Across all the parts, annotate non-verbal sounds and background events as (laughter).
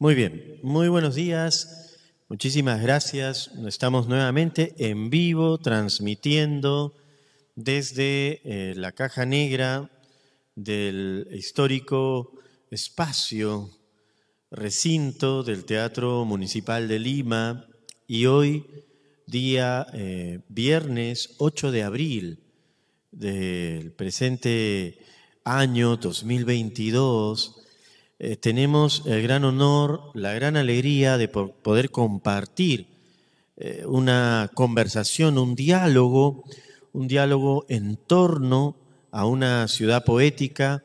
Muy bien, muy buenos días. Muchísimas gracias. Estamos nuevamente en vivo transmitiendo desde eh, la caja negra del histórico espacio, recinto del Teatro Municipal de Lima y hoy día eh, viernes 8 de abril del presente año 2022 eh, tenemos el gran honor, la gran alegría de poder compartir eh, una conversación, un diálogo, un diálogo en torno a una ciudad poética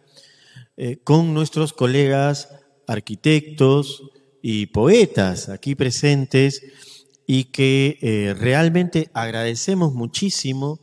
eh, con nuestros colegas arquitectos y poetas aquí presentes y que realmente agradecemos muchísimo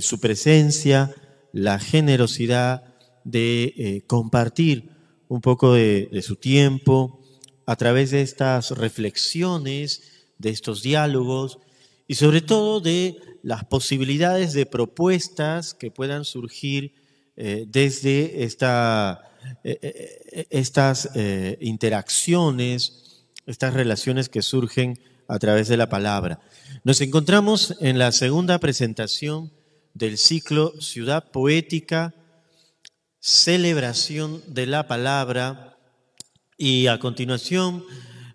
su presencia, la generosidad de compartir un poco de, su tiempo a través de estas reflexiones, de estos diálogos y sobre todo de las posibilidades de propuestas que puedan surgir eh, desde esta, eh, eh, estas interacciones, estas relaciones que surgen a través de la palabra. Nos encontramos en la segunda presentación del ciclo Ciudad Poética celebración de la palabra y a continuación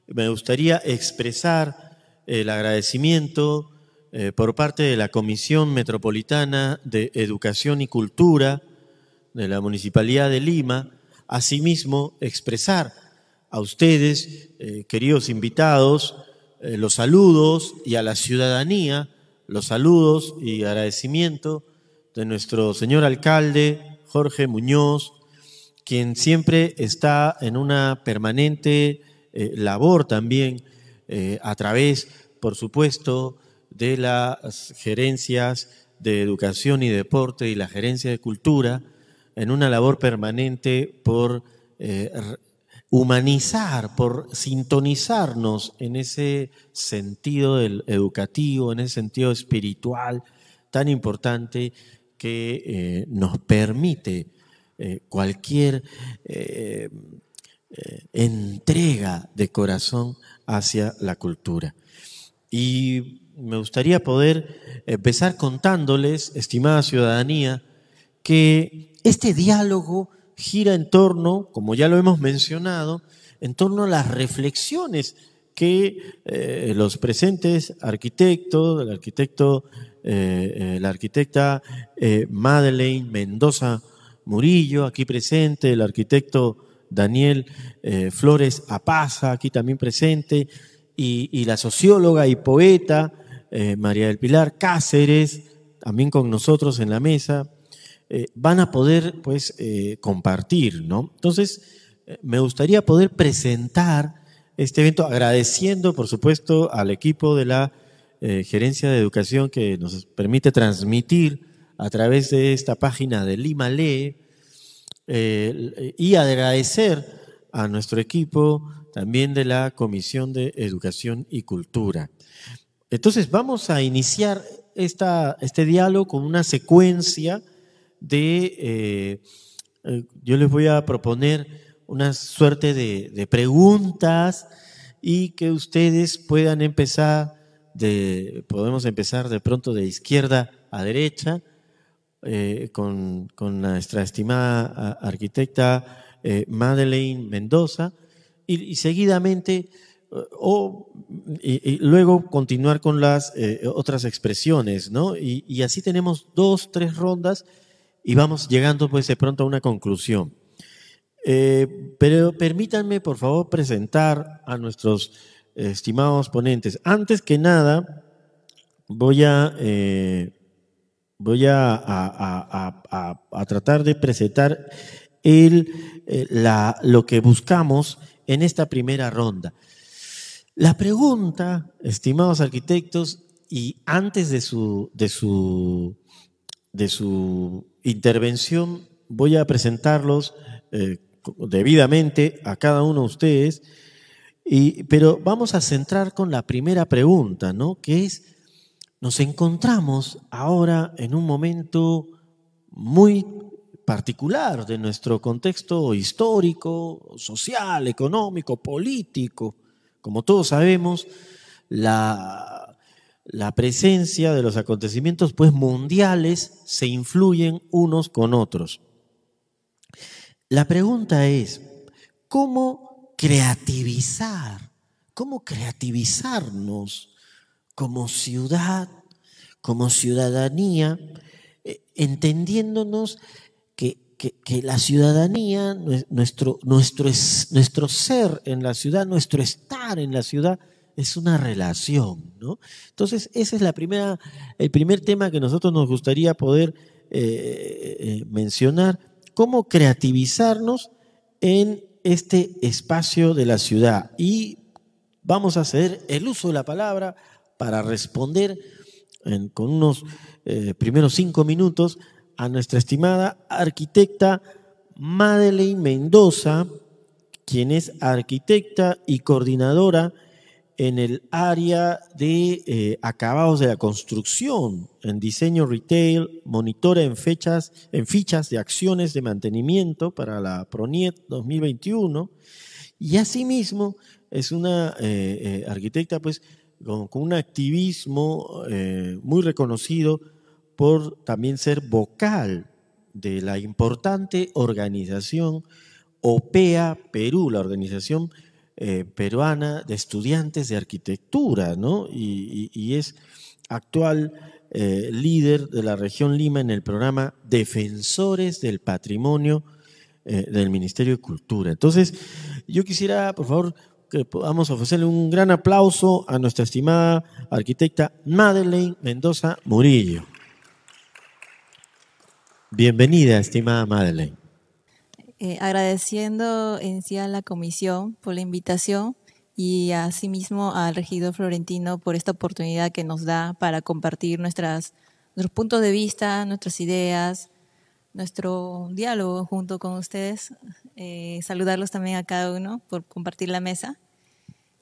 me gustaría expresar el agradecimiento eh, por parte de la Comisión Metropolitana de Educación y Cultura de la Municipalidad de Lima, asimismo expresar a ustedes, eh, queridos invitados, eh, los saludos y a la ciudadanía, los saludos y agradecimiento de nuestro señor alcalde, Jorge Muñoz, quien siempre está en una permanente eh, labor también eh, a través, por supuesto, de las gerencias de educación y deporte y la gerencia de cultura, en una labor permanente por eh, humanizar, por sintonizarnos en ese sentido educativo, en ese sentido espiritual tan importante que eh, nos permite eh, cualquier eh, entrega de corazón hacia la cultura. Y me gustaría poder empezar contándoles, estimada ciudadanía, que este diálogo gira en torno, como ya lo hemos mencionado, en torno a las reflexiones que los presentes arquitectos, el arquitecto eh, eh, la arquitecta eh, Madeleine Mendoza Murillo, aquí presente, el arquitecto Daniel Flores Apaza, aquí también presente, y, la socióloga y poeta María del Pilar Cáceres, también con nosotros en la mesa, van a poder pues compartir, ¿no? Entonces, me gustaría poder presentar este evento agradeciendo, por supuesto, al equipo de la eh, gerencia de Educación que nos permite transmitir a través de esta página de Lima LE eh, y agradecer a nuestro equipo también de la Comisión de Educación y Cultura. Entonces vamos a iniciar esta, este diálogo con una secuencia de, eh, yo les voy a proponer una suerte de, de preguntas y que ustedes puedan empezar podemos empezar de pronto de izquierda a derecha, eh, con, nuestra estimada arquitecta eh, Madeleine Mendoza, y, seguidamente, eh, o, y, luego continuar con las otras expresiones, ¿no? Y, así tenemos dos, tres rondas y vamos llegando pues de pronto a una conclusión. pero permítanme, por favor, presentar a nuestros estimados ponentes. Antes que nada, voy a, eh, voy a, tratar de presentar el, eh, la, lo que buscamos en esta primera ronda. La pregunta, estimados arquitectos, y antes de su, de su, de su intervención, voy a presentarlos eh, debidamente a cada uno de ustedes pero vamos a centrar con la primera pregunta, ¿no? Que es, nos encontramos ahora en un momento muy particular de nuestro contexto histórico, social, económico, político. Como todos sabemos, la, presencia de los acontecimientos pues, mundiales se influyen unos con otros. La pregunta es, ¿cómo creativizar. ¿Cómo creativizarnos como ciudad, como ciudadanía, eh, entendiéndonos que, la ciudadanía, nuestro, nuestro, nuestro ser en la ciudad, nuestro estar en la ciudad, es una relación, ¿no? Entonces, ese es la primera, el primer tema que nosotros nos gustaría poder eh, eh, mencionar, cómo creativizarnos en este espacio de la ciudad y vamos a hacer el uso de la palabra para responder en, con unos eh, primeros cinco minutos a nuestra estimada arquitecta Madeleine Mendoza, quien es arquitecta y coordinadora en el área de eh, acabados de la construcción, en diseño retail, monitora en fechas, en fichas de acciones de mantenimiento para la PRONIET 2021 y asimismo es una eh, eh, arquitecta pues con, con un activismo muy reconocido por también ser vocal de la importante organización OPEA Perú, la organización eh, peruana de estudiantes de arquitectura, ¿no? Y, es actual eh, líder de la región Lima en el programa Defensores del Patrimonio eh, del Ministerio de Cultura. Entonces, yo quisiera, por favor, que podamos ofrecerle un gran aplauso a nuestra estimada arquitecta Madeleine Mendoza Murillo. Bienvenida, estimada Madeleine. Eh, agradeciendo en sí a la comisión por la invitación y asimismo al regidor Florentino por esta oportunidad que nos da para compartir nuestras, nuestros puntos de vista, nuestras ideas, nuestro diálogo junto con ustedes. Eh, saludarlos también a cada uno por compartir la mesa.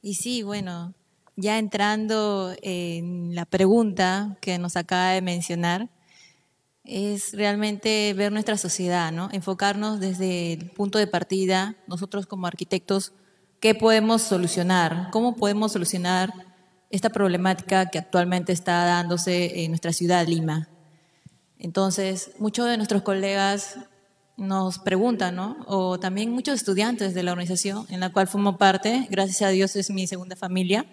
Y sí, bueno, ya entrando en la pregunta que nos acaba de mencionar, es realmente ver nuestra sociedad, ¿no? enfocarnos desde el punto de partida, nosotros como arquitectos, qué podemos solucionar, cómo podemos solucionar esta problemática que actualmente está dándose en nuestra ciudad, Lima. Entonces, muchos de nuestros colegas nos preguntan, ¿no? o también muchos estudiantes de la organización en la cual formo parte, gracias a Dios es mi segunda familia,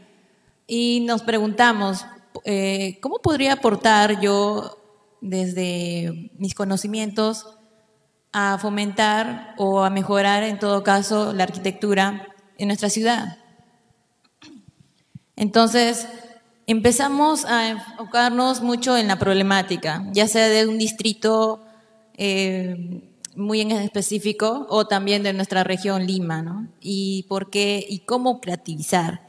y nos preguntamos, eh, ¿cómo podría aportar yo desde mis conocimientos a fomentar o a mejorar, en todo caso, la arquitectura en nuestra ciudad. Entonces, empezamos a enfocarnos mucho en la problemática, ya sea de un distrito eh, muy en específico o también de nuestra región Lima, ¿no? Y por qué y cómo creativizar.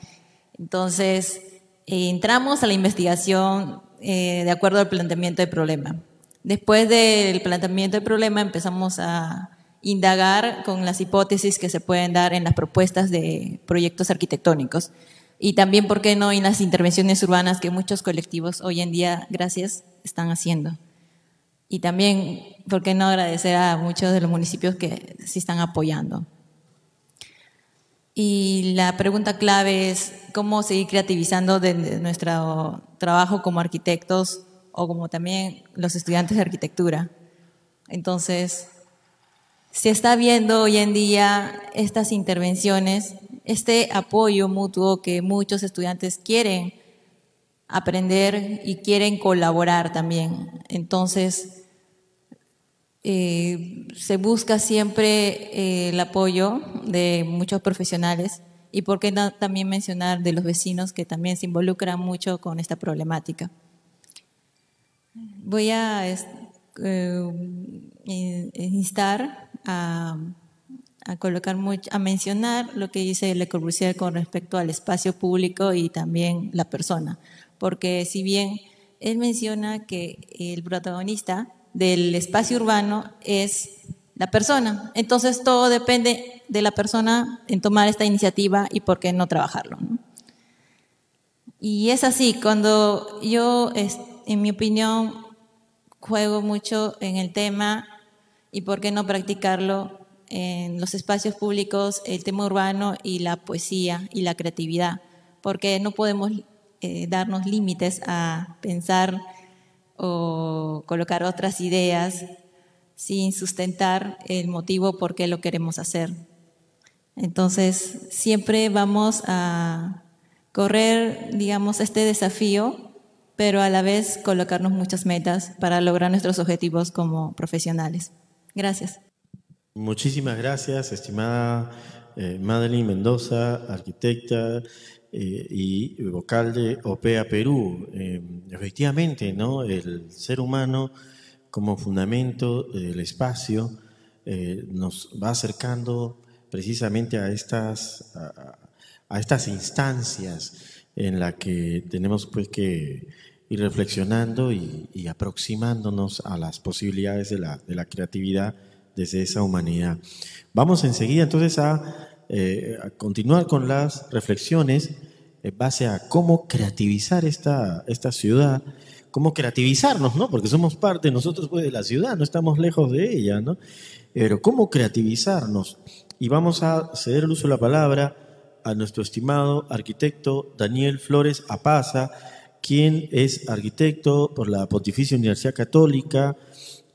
Entonces, eh, entramos a la investigación eh, de acuerdo al planteamiento del problema. Después del planteamiento del problema empezamos a indagar con las hipótesis que se pueden dar en las propuestas de proyectos arquitectónicos y también, ¿por qué no?, en las intervenciones urbanas que muchos colectivos hoy en día, gracias, están haciendo. Y también, ¿por qué no agradecer a muchos de los municipios que sí están apoyando? Y la pregunta clave es cómo seguir creativizando nuestro trabajo como arquitectos o como también los estudiantes de arquitectura. Entonces, se está viendo hoy en día estas intervenciones, este apoyo mutuo que muchos estudiantes quieren aprender y quieren colaborar también. Entonces, eh, se busca siempre eh, el apoyo de muchos profesionales y por qué no también mencionar de los vecinos que también se involucran mucho con esta problemática. Voy a eh, instar a, colocar a mencionar lo que dice Le Corbusier con respecto al espacio público y también la persona, porque si bien él menciona que el protagonista del espacio urbano es la persona. Entonces todo depende de la persona en tomar esta iniciativa y por qué no trabajarlo. Y es así, cuando yo, en mi opinión, juego mucho en el tema y por qué no practicarlo en los espacios públicos, el tema urbano y la poesía y la creatividad, porque no podemos eh, darnos límites a pensar o colocar otras ideas sin sustentar el motivo por qué lo queremos hacer. Entonces, siempre vamos a correr, digamos, este desafío, pero a la vez colocarnos muchas metas para lograr nuestros objetivos como profesionales. Gracias. Muchísimas gracias, estimada eh, Madeline Mendoza, arquitecta eh, y vocal de OPEA Perú. Em, efectivamente, ¿no? el ser humano como fundamento del espacio eh, nos va acercando precisamente a estas, a, estas instancias en las que tenemos pues, que ir reflexionando y, aproximándonos a las posibilidades de la, de la creatividad desde esa humanidad. Vamos enseguida entonces a eh, continuar con las reflexiones en base a cómo creativizar esta, esta ciudad, cómo creativizarnos, ¿no? Porque somos parte nosotros pues, de la ciudad, no estamos lejos de ella, Pero cómo creativizarnos. Y vamos a ceder el uso de la palabra a nuestro estimado arquitecto Daniel Flores Apaza, quien es arquitecto por la Pontificia Universidad Católica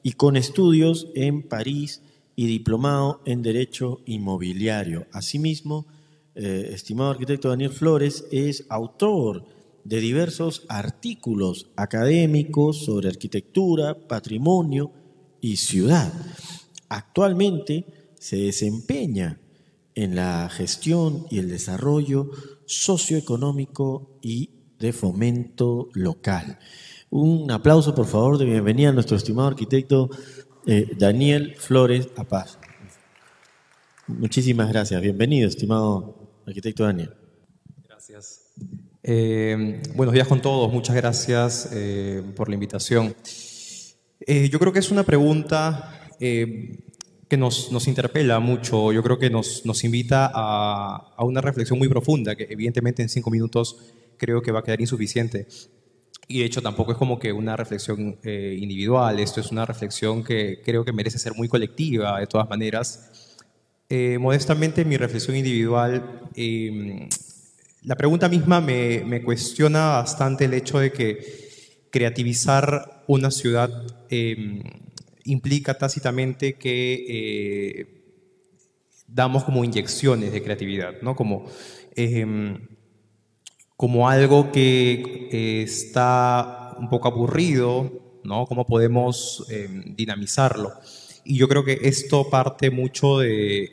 y con estudios en París, y diplomado en Derecho Inmobiliario. Asimismo, eh, estimado arquitecto Daniel Flores es autor de diversos artículos académicos sobre arquitectura, patrimonio y ciudad. Actualmente se desempeña en la gestión y el desarrollo socioeconómico y de fomento local. Un aplauso, por favor, de bienvenida a nuestro estimado arquitecto eh, Daniel Flores Apaz. Muchísimas gracias. Bienvenido, estimado arquitecto Daniel. Gracias. Eh, buenos días con todos. Muchas gracias eh, por la invitación. yo creo que es una pregunta que nos, interpela mucho, yo creo que nos, invita a, una reflexión muy profunda, que evidentemente en cinco minutos creo que va a quedar insuficiente. Y de hecho tampoco es como que una reflexión eh, individual, esto es una reflexión que creo que merece ser muy colectiva de todas maneras. Eh, modestamente mi reflexión individual, em, la pregunta misma me, me, cuestiona bastante el hecho de que creativizar una ciudad em, implica tácitamente que eh, damos como inyecciones de creatividad, ¿no? Como em, como algo que eh, está un poco aburrido, ¿no? ¿Cómo podemos em, dinamizarlo? Y yo creo que esto parte mucho de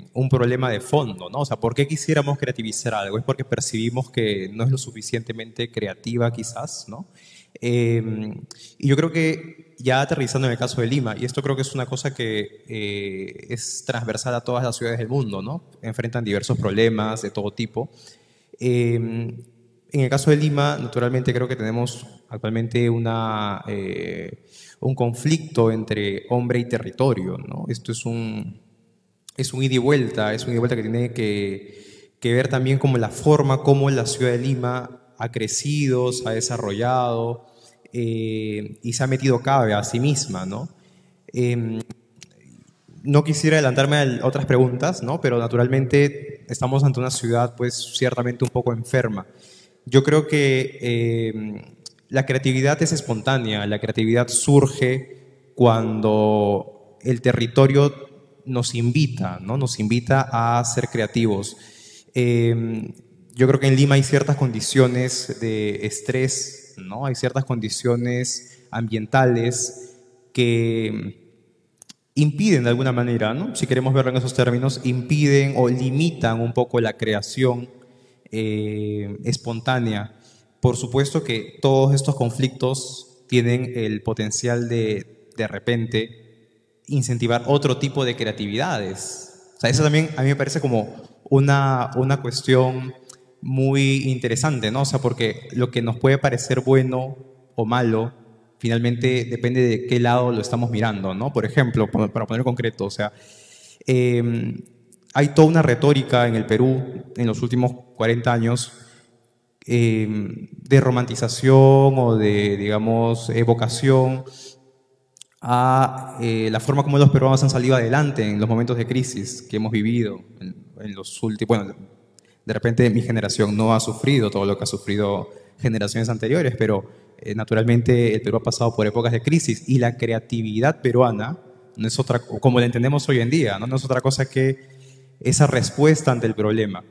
em, un problema de fondo, ¿no? O sea, ¿por qué quisiéramos creativizar algo? Es porque percibimos que no es lo suficientemente creativa quizás, ¿no? Em, y yo creo que ya aterrizando en el caso de Lima, y esto creo que es una cosa que eh, es transversal a todas las ciudades del mundo, ¿no? Enfrentan diversos problemas de todo tipo, Em, en el caso de Lima, naturalmente creo que tenemos actualmente una, eh, un conflicto entre hombre y territorio. ¿no? Esto es un, es un ida y vuelta, es un ida y vuelta que tiene que, ver también como la forma como la ciudad de Lima ha crecido, se ha desarrollado eh, y se ha metido cabe a sí misma. ¿no? Em, no quisiera adelantarme a otras preguntas, ¿no? pero naturalmente estamos ante una ciudad pues ciertamente un poco enferma. Yo creo que eh, la creatividad es espontánea, la creatividad surge cuando el territorio nos invita, ¿no? nos invita a ser creativos. Em, yo creo que en Lima hay ciertas condiciones de estrés, ¿no? hay ciertas condiciones ambientales que impiden de alguna manera, ¿no? si queremos verlo en esos términos, impiden o limitan un poco la creación eh, espontánea. Por supuesto que todos estos conflictos tienen el potencial de, de repente, incentivar otro tipo de creatividades. O sea, eso también a mí me parece como una, una cuestión muy interesante, ¿no? O sea, porque lo que nos puede parecer bueno o malo finalmente depende de qué lado lo estamos mirando, ¿no? Por ejemplo, para poner concreto, o sea, em, hay toda una retórica en el Perú en los últimos 40 años em, de romantización o de, digamos, evocación a eh, la forma como los peruanos han salido adelante en los momentos de crisis que hemos vivido en, los últimos, bueno, de repente mi generación no ha sufrido todo lo que ha sufrido generaciones anteriores, pero eh, naturalmente el Perú ha pasado por épocas de crisis y la creatividad peruana no es otra, como la entendemos hoy en día, no, es otra cosa que esa respuesta ante el problema.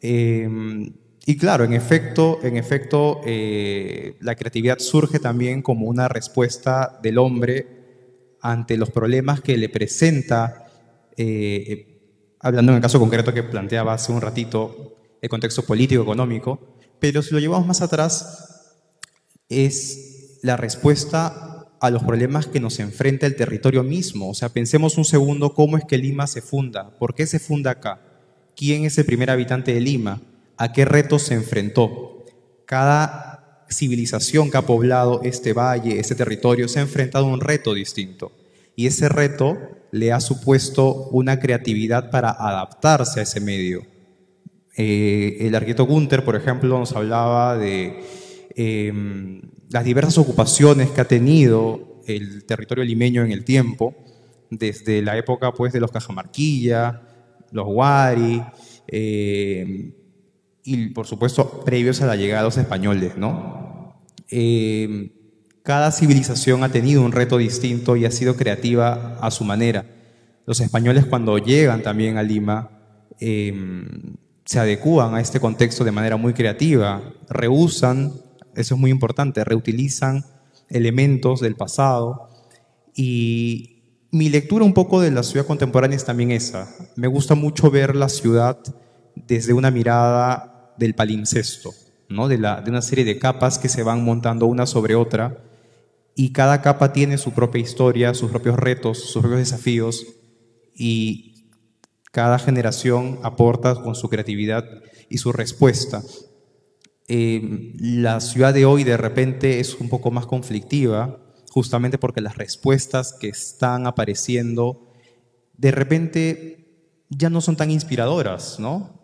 Em, y claro, en efecto, en efecto eh, la creatividad surge también como una respuesta del hombre ante los problemas que le presenta, eh, hablando en el caso concreto que planteaba hace un ratito, el contexto político, económico, pero si lo llevamos más atrás, es la respuesta a los problemas que nos enfrenta el territorio mismo. O sea, pensemos un segundo cómo es que Lima se funda, por qué se funda acá, quién es el primer habitante de Lima, a qué retos se enfrentó. Cada civilización que ha poblado este valle, este territorio, se ha enfrentado a un reto distinto. Y ese reto le ha supuesto una creatividad para adaptarse a ese medio. Eh, el arquitecto Gunther, por ejemplo, nos hablaba de Em, las diversas ocupaciones que ha tenido el territorio limeño en el tiempo, desde la época pues, de los Cajamarquilla, los Huari, em, y por supuesto previos a la llegada de los españoles. ¿no? Em, cada civilización ha tenido un reto distinto y ha sido creativa a su manera. Los españoles cuando llegan también a Lima, se adecúan a este contexto de manera muy creativa, rehusan eso es muy importante. Reutilizan elementos del pasado. Y mi lectura un poco de la ciudad contemporánea es también esa. Me gusta mucho ver la ciudad desde una mirada del palimpsesto, ¿no? de, la, de una serie de capas que se van montando una sobre otra y cada capa tiene su propia historia, sus propios retos, sus propios desafíos y cada generación aporta con su creatividad y su respuesta. Em, la ciudad de hoy de repente es un poco más conflictiva, justamente porque las respuestas que están apareciendo de repente ya no son tan inspiradoras, ¿no?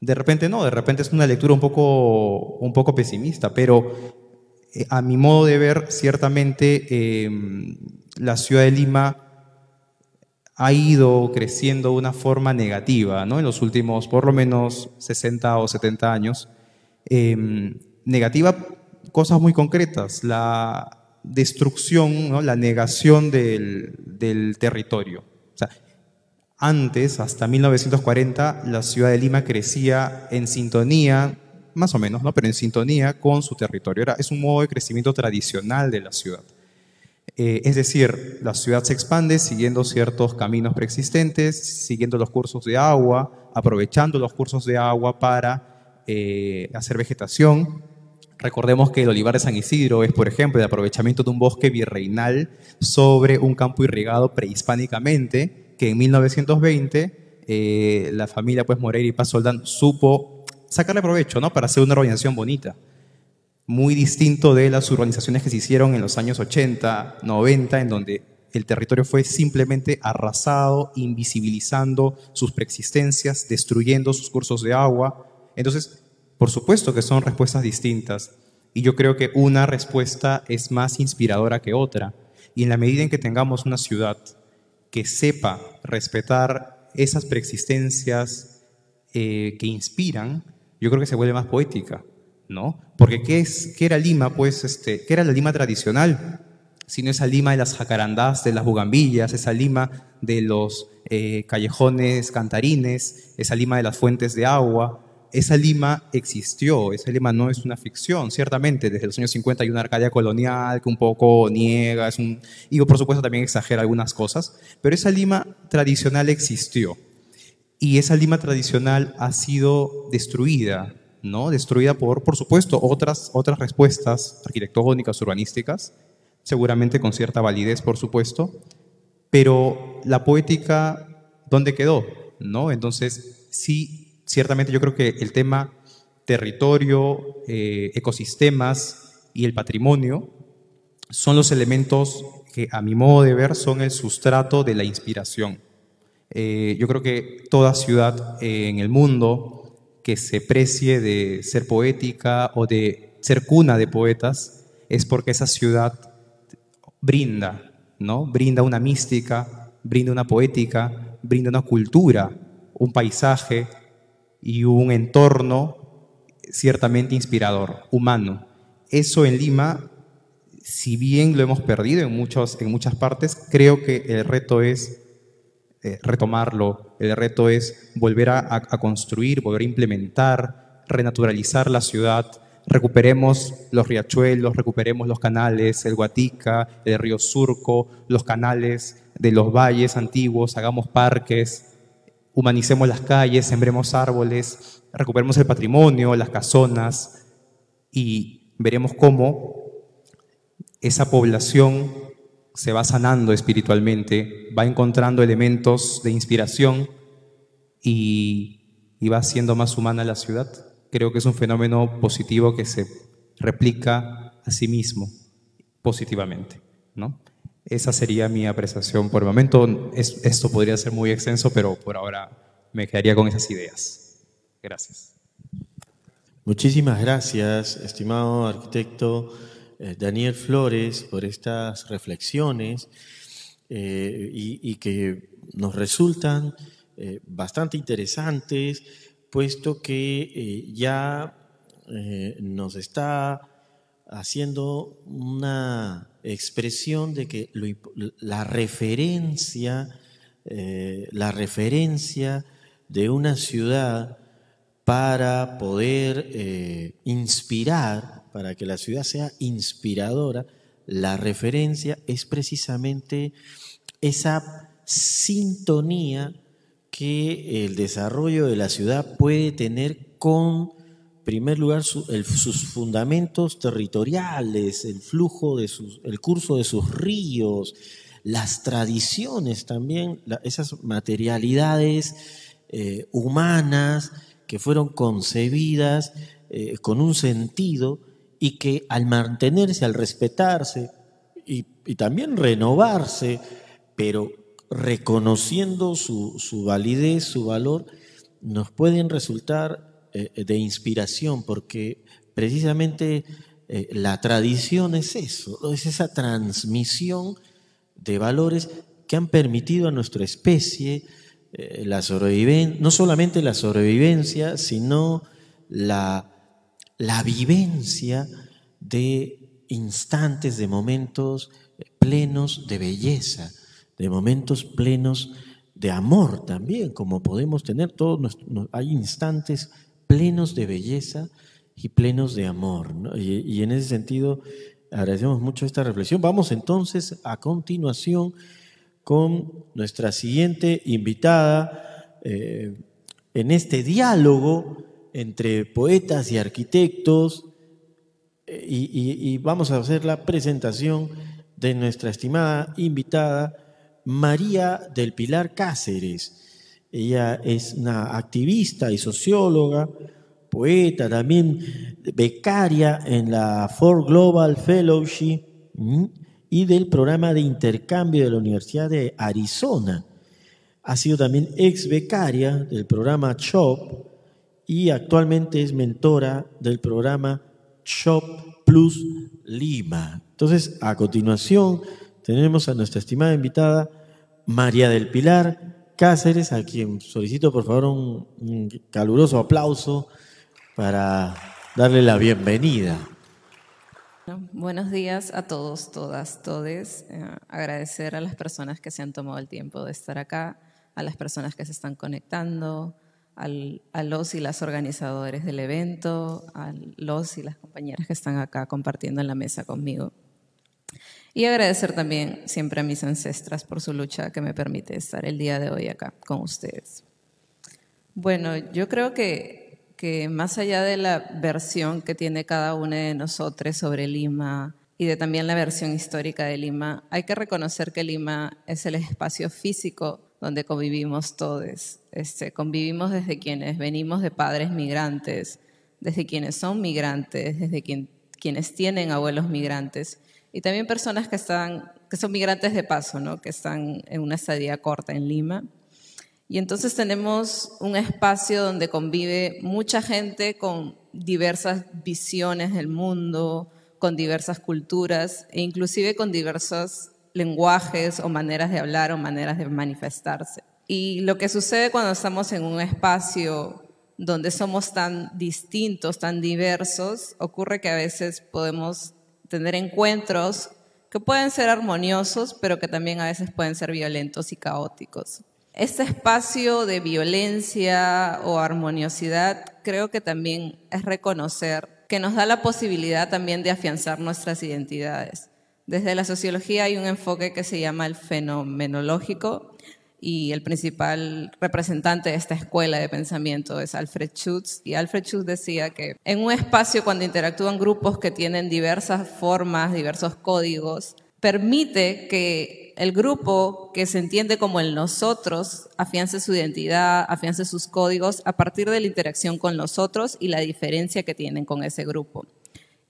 De repente no, de repente es una lectura un poco, un poco pesimista, pero eh, a mi modo de ver, ciertamente em, la ciudad de Lima ha ido creciendo de una forma negativa, ¿no? En los últimos, por lo menos, 60 o 70 años. Em, negativa cosas muy concretas, la destrucción, ¿no? la negación del, territorio. antes, hasta 1940, la ciudad de Lima crecía en sintonía, más o menos, ¿no? pero en sintonía con su territorio. Era, es un modo de crecimiento tradicional de la ciudad. Eh, es decir, la ciudad se expande siguiendo ciertos caminos preexistentes, siguiendo los cursos de agua, aprovechando los cursos de agua para eh, hacer vegetación. Recordemos que el olivar de San Isidro es, por ejemplo, el aprovechamiento de un bosque virreinal sobre un campo irrigado prehispánicamente, que en 1920 eh, la familia pues, Moreira y Paz Soldán supo sacarle provecho ¿no? para hacer una urbanización bonita muy distinto de las urbanizaciones que se hicieron en los años 80, 90, en donde el territorio fue simplemente arrasado, invisibilizando sus preexistencias, destruyendo sus cursos de agua, entonces, por supuesto que son respuestas distintas y yo creo que una respuesta es más inspiradora que otra. Y en la medida en que tengamos una ciudad que sepa respetar esas preexistencias eh, que inspiran, yo creo que se vuelve más poética, ¿no? Porque ¿qué, es, era Lima? Pues, este, ¿qué era la Lima tradicional? Si no esa Lima de las jacarandás, de las bugambillas, esa Lima de los eh, callejones cantarines, esa Lima de las fuentes de agua, esa Lima existió, esa Lima no es una ficción, ciertamente, desde los años 50 hay una Arcadia colonial que un poco niega, es un, y por supuesto también exagera algunas cosas, pero esa Lima tradicional existió y esa Lima tradicional ha sido destruida, ¿no? Destruida por, por supuesto, otras, otras respuestas arquitectónicas, urbanísticas, seguramente con cierta validez, por supuesto, pero la poética, ¿dónde quedó? ¿No? Entonces, sí ciertamente yo creo que el tema territorio, eh, ecosistemas y el patrimonio son los elementos que a mi modo de ver son el sustrato de la inspiración. Eh, yo creo que toda ciudad eh, en el mundo que se precie de ser poética o de ser cuna de poetas es porque esa ciudad brinda, ¿no? Brinda una mística, brinda una poética, brinda una cultura, un paisaje, y un entorno ciertamente inspirador, humano. Eso en Lima, si bien lo hemos perdido en, muchos, en muchas partes, creo que el reto es eh, retomarlo, el reto es volver a, a construir, volver a implementar, renaturalizar la ciudad, recuperemos los riachuelos, recuperemos los canales, el Guatica, el río Surco, los canales de los valles antiguos, hagamos parques, humanicemos las calles, sembremos árboles, recuperemos el patrimonio, las casonas y veremos cómo esa población se va sanando espiritualmente, va encontrando elementos de inspiración y, y, va siendo más humana la ciudad. Creo que es un fenómeno positivo que se replica a sí mismo positivamente, ¿no? Esa sería mi apreciación por el momento. esto podría ser muy extenso, pero por ahora me quedaría con esas ideas. Gracias. Muchísimas gracias, estimado arquitecto eh, Daniel Flores, por estas reflexiones eh, y, que nos resultan eh, bastante interesantes, puesto que ya nos está haciendo una expresión de que la referencia, eh, la referencia de una ciudad para poder eh, inspirar, para que la ciudad sea inspiradora, la referencia es precisamente esa sintonía que el desarrollo de la ciudad puede tener con primer lugar sus fundamentos territoriales, el flujo de sus, el curso de sus ríos, las tradiciones también, esas materialidades eh, humanas que fueron concebidas eh, con un sentido y que al mantenerse, al respetarse y, y también renovarse, pero reconociendo su, su validez, su valor, nos pueden resultar eh, de inspiración, porque precisamente eh, la tradición es eso, es esa transmisión de valores que han permitido a nuestra especie eh, la no solamente la sobrevivencia, sino la, la vivencia de instantes, de momentos plenos de belleza, de momentos plenos de amor también, como podemos tener todos, hay instantes plenos de belleza y plenos de amor. Y, en ese sentido, agradecemos mucho esta reflexión. Vamos entonces a continuación con nuestra siguiente invitada eh, en este diálogo entre poetas y arquitectos eh, y vamos a hacer la presentación de nuestra estimada invitada María del Pilar Cáceres. Ella es una activista y socióloga, poeta, también becaria en la Ford Global Fellowship y del programa de intercambio de la Universidad de Arizona. Ha sido también ex becaria del programa CHOP y actualmente es mentora del programa CHOP Plus Lima. Entonces, a continuación, tenemos a nuestra estimada invitada María del Pilar Cáceres, a quien solicito por favor un, caluroso aplauso para darle la bienvenida. buenos días a todos, todas, todes. Eh, agradecer a las personas que se han tomado el tiempo de estar acá, a las personas que se están conectando, a los y las organizadores del evento, a los y las compañeras que están acá compartiendo en la mesa conmigo. Y agradecer también siempre a mis ancestras por su lucha que me permite estar el día de hoy acá con ustedes. Bueno, yo creo que, que más allá de la versión que tiene cada una de nosotros sobre Lima y de también la versión histórica de Lima, hay que reconocer que Lima es el espacio físico donde convivimos todos. Este, convivimos desde quienes venimos de padres migrantes, desde quienes son migrantes, desde quienes tienen abuelos migrantes y también personas que, están, que son migrantes de paso, ¿no? que están en una estadía corta en Lima. Y entonces tenemos un espacio donde convive mucha gente con diversas visiones del mundo, con diversas culturas e inclusive con diversos lenguajes o maneras de hablar o maneras de manifestarse. Y lo que sucede cuando estamos en un espacio donde somos tan distintos, tan diversos, ocurre que a veces podemos tener encuentros que pueden ser armoniosos, pero que también a veces pueden ser violentos y caóticos. Este espacio de violencia o armoniosidad creo que también es reconocer que nos da la posibilidad también de afianzar nuestras identidades. Desde la sociología hay un enfoque que se llama el fenomenológico, y el principal representante de esta escuela de pensamiento es Alfred Schutz. Y Alfred Schutz decía que en un espacio cuando interactúan grupos que tienen diversas formas, diversos códigos, permite que el grupo que se entiende como el nosotros afiance su identidad, afiance sus códigos a partir de la interacción con nosotros y la diferencia que tienen con ese grupo.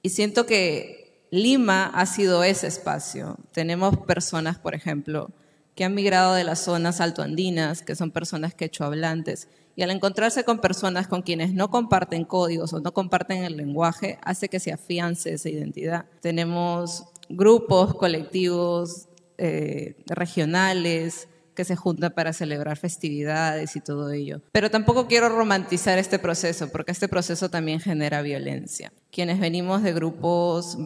Y siento que Lima ha sido ese espacio. Tenemos personas, por ejemplo, que han migrado de las zonas altoandinas, que son personas que hablantes, y al encontrarse con personas con quienes no comparten códigos o no comparten el lenguaje, hace que se afiance esa identidad. Tenemos grupos colectivos eh, regionales, que se junta para celebrar festividades y todo ello. Pero tampoco quiero romantizar este proceso, porque este proceso también genera violencia. Quienes venimos de grupos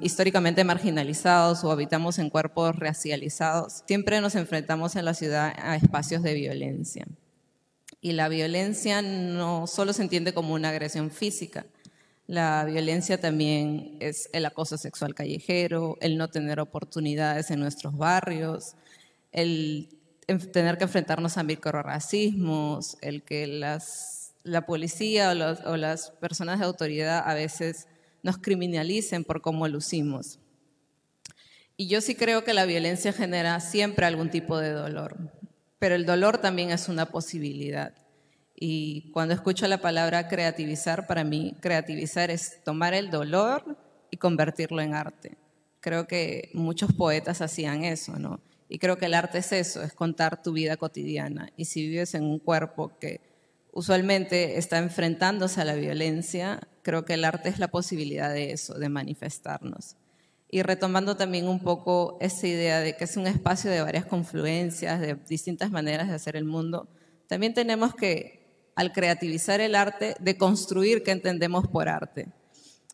históricamente marginalizados o habitamos en cuerpos racializados, siempre nos enfrentamos en la ciudad a espacios de violencia. Y la violencia no solo se entiende como una agresión física, la violencia también es el acoso sexual callejero, el no tener oportunidades en nuestros barrios, el tener que enfrentarnos a microrracismos, el que las, la policía o, o las personas de autoridad a veces nos criminalicen por cómo lucimos. Y yo sí creo que la violencia genera siempre algún tipo de dolor, pero el dolor también es una posibilidad. Y cuando escucho la palabra creativizar, para mí creativizar es tomar el dolor y convertirlo en arte. Creo que muchos poetas hacían eso, ¿no? Y creo que el arte es eso, es contar tu vida cotidiana. Y si vives en un cuerpo que usualmente está enfrentándose a la violencia, creo que el arte es la posibilidad de eso, de manifestarnos. Y retomando también un poco esa idea de que es un espacio de varias confluencias, de distintas maneras de hacer el mundo, también tenemos que, al creativizar el arte, de construir qué entendemos por arte.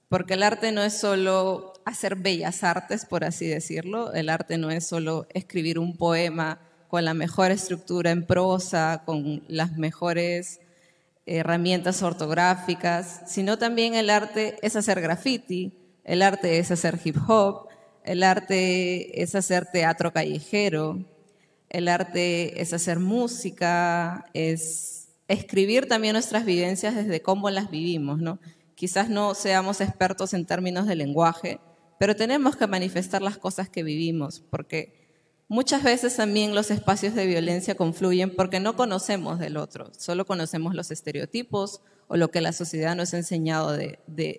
Porque el arte no es solo hacer bellas artes, por así decirlo. El arte no es solo escribir un poema con la mejor estructura en prosa, con las mejores herramientas ortográficas, sino también el arte es hacer graffiti, el arte es hacer hip hop, el arte es hacer teatro callejero, el arte es hacer música, es escribir también nuestras vivencias desde cómo las vivimos, ¿no? Quizás no seamos expertos en términos de lenguaje, pero tenemos que manifestar las cosas que vivimos, porque muchas veces también los espacios de violencia confluyen porque no conocemos del otro, solo conocemos los estereotipos o lo que la sociedad nos ha enseñado de,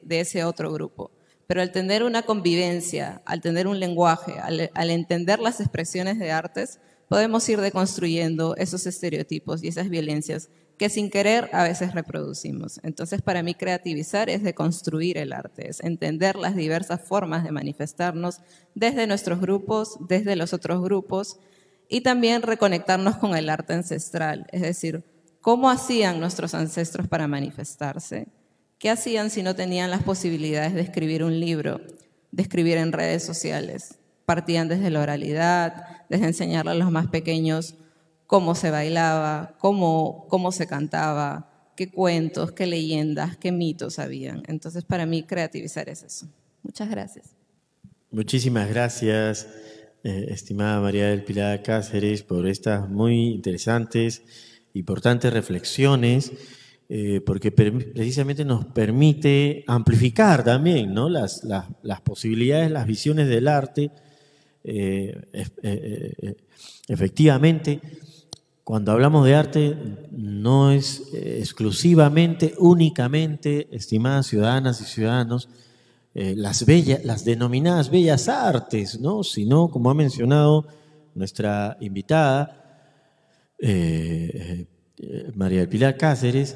ese otro grupo. Pero al tener una convivencia, al tener un lenguaje, al, al entender las expresiones de artes, podemos ir deconstruyendo esos estereotipos y esas violencias que sin querer a veces reproducimos. Entonces, para mí creativizar es de construir el arte, es entender las diversas formas de manifestarnos desde nuestros grupos, desde los otros grupos y también reconectarnos con el arte ancestral, es decir, cómo hacían nuestros ancestros para manifestarse, qué hacían si no tenían las posibilidades de escribir un libro, de escribir en redes sociales. Partían desde la oralidad, desde enseñarle a los más pequeños cómo se bailaba, cómo, cómo se cantaba, qué cuentos, qué leyendas, qué mitos habían. Entonces, para mí, creativizar es eso. Muchas gracias. Muchísimas gracias, eh, estimada María del Pilar Cáceres, por estas muy interesantes, importantes reflexiones. Eh, porque precisamente nos permite amplificar también ¿no? las, las, posibilidades, las visiones del arte. Eh, efectivamente, cuando hablamos de arte, no es eh, exclusivamente, únicamente, estimadas ciudadanas y ciudadanos, eh, las, las denominadas bellas artes, ¿no? sino, como ha mencionado nuestra invitada, eh, María del Pilar Cáceres,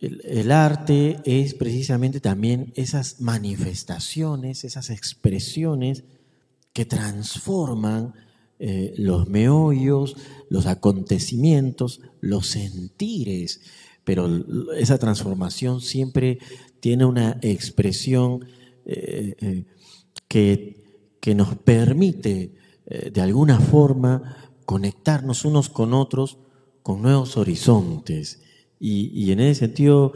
el, arte es precisamente también esas manifestaciones, esas expresiones que transforman eh, los meollos, los acontecimientos, los sentires, pero esa transformación siempre tiene una expresión eh, eh, que, que, nos permite de alguna forma conectarnos unos con otros con nuevos horizontes. Y, y en ese sentido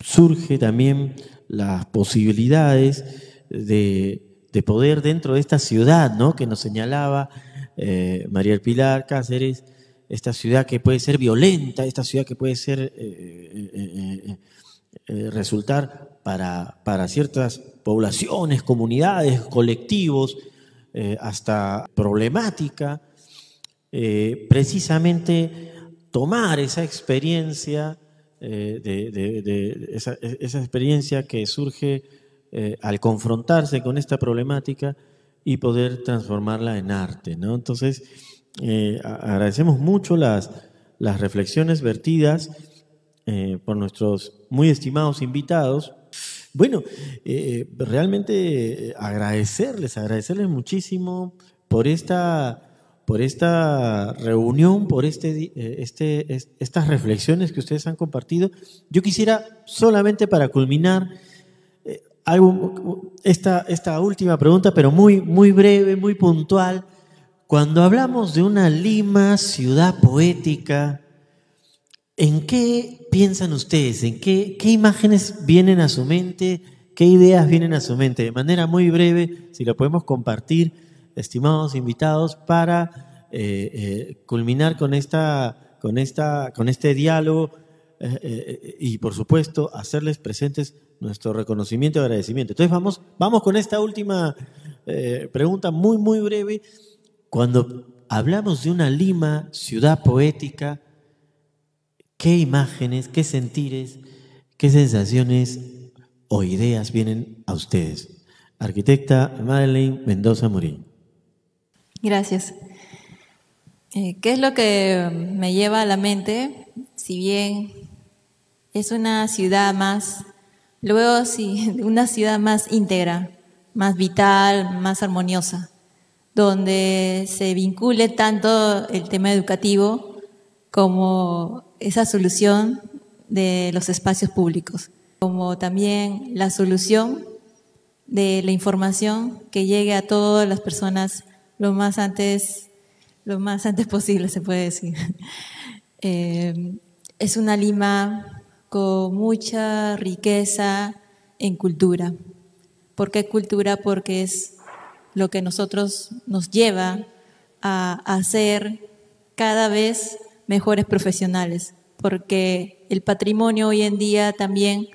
surge también las posibilidades de de poder dentro de esta ciudad, ¿no? Que nos señalaba eh, María El Pilar Cáceres, esta ciudad que puede ser violenta, esta ciudad que puede ser eh, eh, resultar para, para, ciertas poblaciones, comunidades, colectivos, hasta problemática, precisamente tomar esa experiencia, de, esa, experiencia que surge eh, al confrontarse con esta problemática y poder transformarla en arte. Entonces, eh, agradecemos mucho las, las reflexiones vertidas eh, por nuestros muy estimados invitados. Bueno, realmente agradecerles, agradecerles muchísimo por esta por esta reunión, por este, este, estas reflexiones que ustedes han compartido. Yo quisiera solamente para culminar algo, esta, esta última pregunta, pero muy, muy breve, muy puntual. Cuando hablamos de una Lima ciudad poética, ¿en qué piensan ustedes? ¿En qué, qué imágenes vienen a su mente? ¿Qué ideas vienen a su mente? De manera muy breve, si lo podemos compartir, estimados invitados, para eh, eh, culminar con, esta, con, esta, con este diálogo eh, eh, eh, y por supuesto hacerles presentes nuestro reconocimiento y agradecimiento. Entonces vamos, vamos con esta última pregunta muy, muy breve. Cuando hablamos de una Lima, ciudad poética, ¿qué imágenes, qué sentires, qué sensaciones o ideas vienen a ustedes? Arquitecta Madeleine Mendoza Morín Gracias. ¿Qué es lo que me lleva a la mente? Si bien es una ciudad más, luego sí, (laughs) una ciudad más íntegra, más vital, más armoniosa, donde se vincule tanto el tema educativo como esa solución de los espacios públicos, como también la solución de la información que llegue a todas las personas lo más antes, lo más antes posible, se puede decir. (laughs) Eh, es una Lima mucha riqueza en cultura. ¿Por qué cultura? Porque es lo que nosotros nos lleva a, ser cada vez mejores profesionales, porque el patrimonio hoy en día también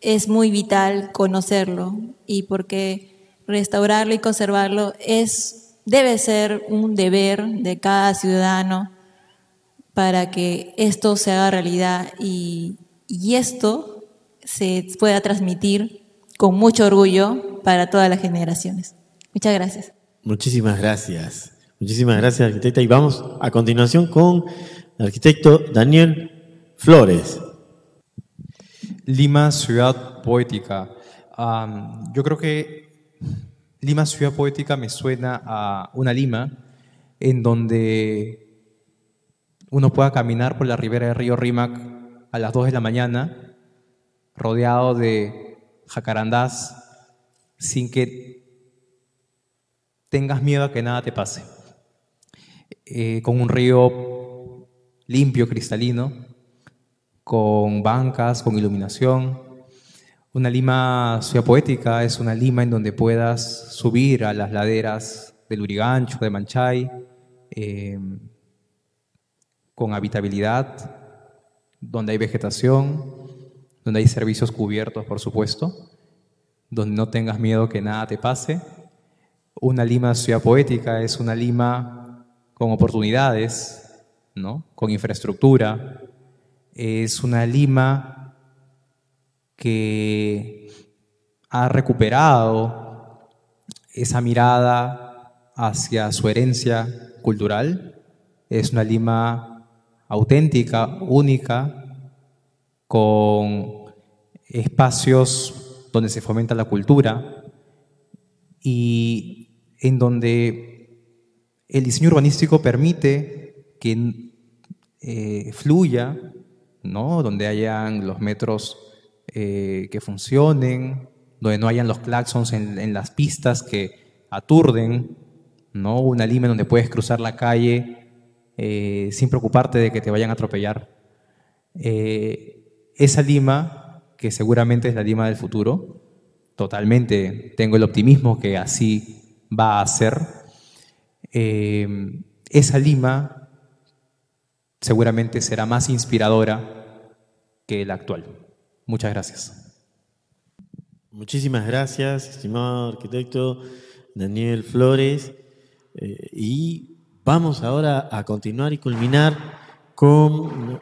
es muy vital conocerlo y porque restaurarlo y conservarlo es debe ser un deber de cada ciudadano para que esto se haga realidad y y esto se pueda transmitir con mucho orgullo para todas las generaciones. Muchas gracias. Muchísimas gracias. Muchísimas gracias, arquitecta. Y vamos a continuación con el arquitecto Daniel Flores. Lima, ciudad poética. yo creo que Lima, ciudad poética, me suena a una Lima en donde uno pueda caminar por la ribera del río Rímac a las 2 de la mañana, rodeado de jacarandás, sin que tengas miedo a que nada te pase. Eh, con un río limpio, cristalino, con bancas, con iluminación. Una Lima ciudad poética es una Lima en donde puedas subir a las laderas del Urigancho, de Manchay, eh, con habitabilidad, donde hay vegetación, donde hay servicios cubiertos, por supuesto, donde no tengas miedo que nada te pase. Una Lima ciudad poética es una Lima con oportunidades, ¿no? con infraestructura. Es una Lima que ha recuperado esa mirada hacia su herencia cultural. Es una Lima auténtica, única, con espacios donde se fomenta la cultura y en donde el diseño urbanístico permite que eh, fluya, ¿no? donde hayan los metros eh, que funcionen, donde no hayan los claxons en, en las pistas que aturden, ¿no? una línea donde puedes cruzar la calle eh, sin preocuparte de que te vayan a atropellar. Eh, esa Lima, que seguramente es la Lima del futuro, totalmente tengo el optimismo que así va a ser, eh, esa Lima seguramente será más inspiradora que la actual. Muchas gracias. Muchísimas gracias, estimado arquitecto Daniel Flores. y Vamos ahora a continuar y culminar con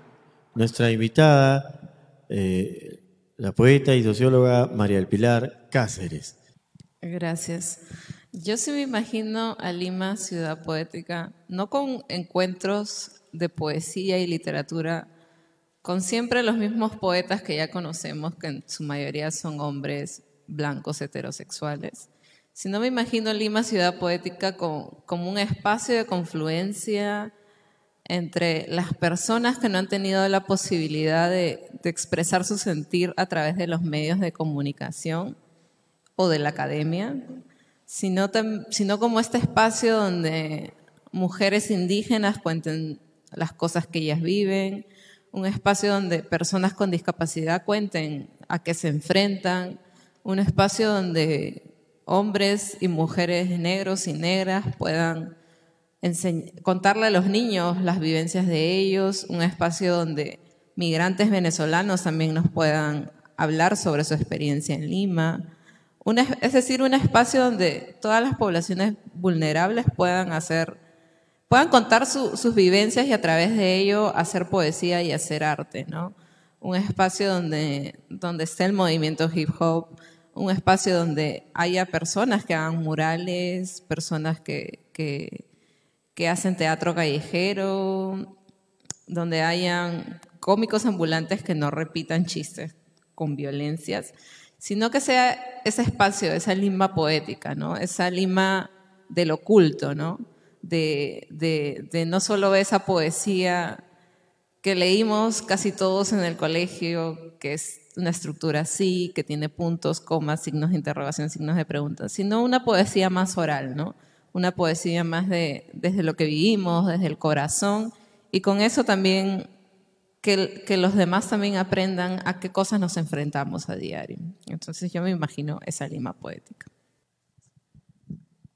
nuestra invitada, eh, la poeta y socióloga María del Pilar Cáceres. Gracias. Yo sí me imagino a Lima ciudad poética, no con encuentros de poesía y literatura, con siempre los mismos poetas que ya conocemos, que en su mayoría son hombres blancos heterosexuales, si no me imagino Lima Ciudad Poética como, un espacio de confluencia entre las personas que no han tenido la posibilidad de, expresar su sentir a través de los medios de comunicación o de la academia, sino, sino como este espacio donde mujeres indígenas cuenten las cosas que ellas viven, un espacio donde personas con discapacidad cuenten a qué se enfrentan, un espacio donde hombres y mujeres negros y negras puedan contarle a los niños las vivencias de ellos, un espacio donde migrantes venezolanos también nos puedan hablar sobre su experiencia en Lima, es decir, un espacio donde todas las poblaciones vulnerables puedan hacer, puedan contar sus vivencias y a través de ello hacer poesía y hacer arte, ¿no? Un espacio donde, donde esté el movimiento hip hop, un espacio donde haya personas que hagan murales, personas que, que, hacen teatro callejero, donde hayan cómicos ambulantes que no repitan chistes con violencias, sino que sea ese espacio, esa lima poética, ¿no? Esa lima del oculto, ¿no? De, de, de, no solo esa poesía que leímos casi todos en el colegio, que es una estructura así, que tiene puntos, comas, signos de interrogación, signos de pregunta, sino una poesía más oral, ¿no? Una poesía más de, desde lo que vivimos, desde el corazón, y con eso también que, que los demás también aprendan a qué cosas nos enfrentamos a diario. Entonces yo me imagino esa Lima poética.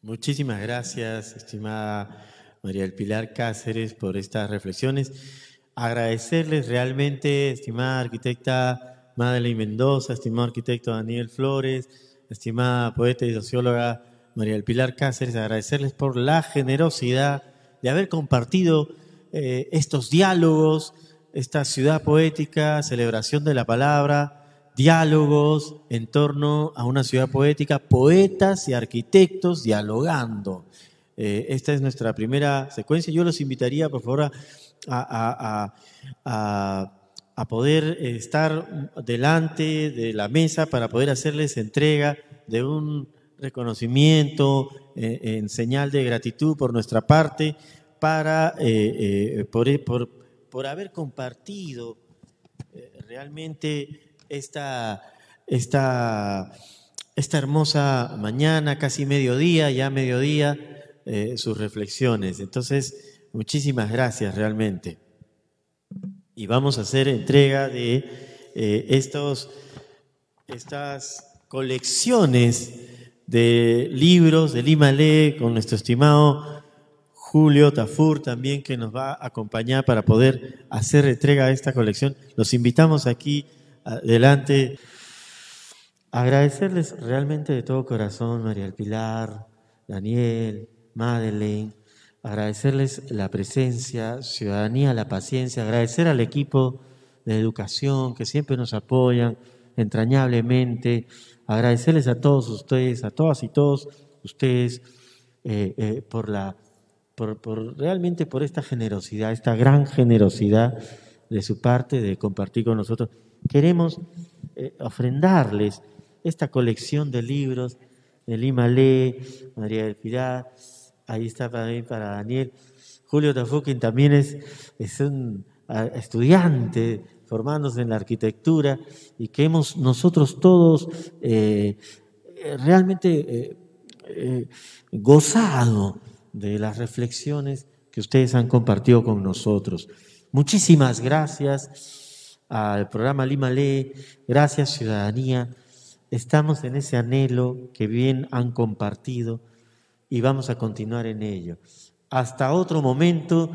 Muchísimas gracias, estimada María del Pilar Cáceres, por estas reflexiones agradecerles realmente, estimada arquitecta Madeleine Mendoza, estimado arquitecto Daniel Flores, estimada poeta y socióloga María del Pilar Cáceres, agradecerles por la generosidad de haber compartido eh, estos diálogos, esta ciudad poética, celebración de la palabra, diálogos en torno a una ciudad poética, poetas y arquitectos dialogando. Eh, esta es nuestra primera secuencia. Yo los invitaría, por favor, a a poder eh, estar delante de la mesa para poder hacerles entrega de un reconocimiento eh, en señal de gratitud por nuestra parte para eh, por, por, haber compartido realmente esta, esta, esta hermosa mañana, casi mediodía, ya mediodía, sus reflexiones. Entonces, muchísimas gracias realmente y vamos a hacer entrega de eh, estos, estas colecciones de libros de Lima Lee con nuestro estimado Julio Tafur también que nos va a acompañar para poder hacer entrega de esta colección. Los invitamos aquí adelante. Agradecerles realmente de todo corazón, María el Pilar, Daniel, Madeleine, agradecerles la presencia, ciudadanía, la paciencia, agradecer al equipo de educación que siempre nos apoyan entrañablemente, agradecerles a todos ustedes, a todas y todos ustedes eh, eh, por la, por, por, realmente por esta generosidad, esta gran generosidad de su parte de compartir con nosotros. Queremos eh, ofrendarles esta colección de libros de Lima Lee, María del Pilar. Ahí está para Daniel. Julio Tafukin también es, un estudiante formándose en la arquitectura y que hemos nosotros todos eh, realmente eh, eh, gozado de las reflexiones que ustedes han compartido con nosotros. Muchísimas gracias al programa Lima Lee, gracias ciudadanía. Estamos en ese anhelo que bien han compartido y vamos a continuar en ello. Hasta otro momento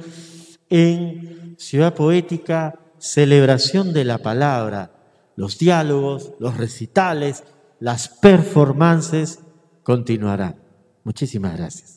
en Ciudad Poética, celebración de la palabra, los diálogos, los recitales, las performances continuarán. Muchísimas gracias.